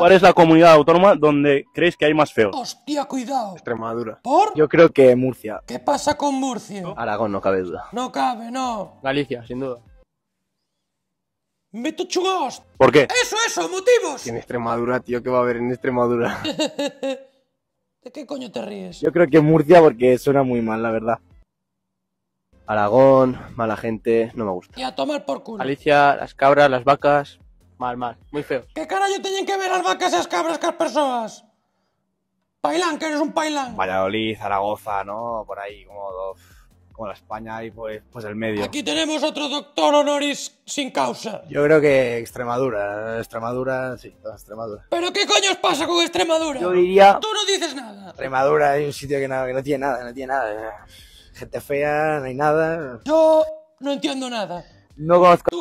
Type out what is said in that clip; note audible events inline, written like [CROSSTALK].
¿Cuál es la comunidad autónoma donde creéis que hay más feos? Hostia, cuidado. Extremadura. ¿Por? Yo creo que Murcia. ¿Qué pasa con Murcia? Aragón, no cabe duda. No cabe, no. Galicia, sin duda. ¡Meto chugos! ¿Por qué? ¡Eso, eso! ¡Motivos! En Extremadura, tío, ¿qué va a haber en Extremadura? [LAUGHS] ¿De qué coño te ríes? Yo creo que Murcia porque suena muy mal, la verdad. Aragón, mala gente, no me gusta. Y a tomar por culo. Alicia, las cabras, las vacas. Mal, mal. Muy feo. ¿Qué yo tienen que ver las vacas esas cabras que personas? personas? Pailán, que eres un pailán. Valladolid, Zaragoza, ¿no? Por ahí, como, dos, como la España y pues, pues el medio. Aquí tenemos otro doctor honoris sin causa. Yo creo que Extremadura, Extremadura, sí, Extremadura. ¿Pero qué coño os pasa con Extremadura? Yo diría... Tú no dices nada. Extremadura es un sitio que no, que no tiene nada, no tiene nada. Gente fea, no hay nada. Yo no entiendo nada. No conozco...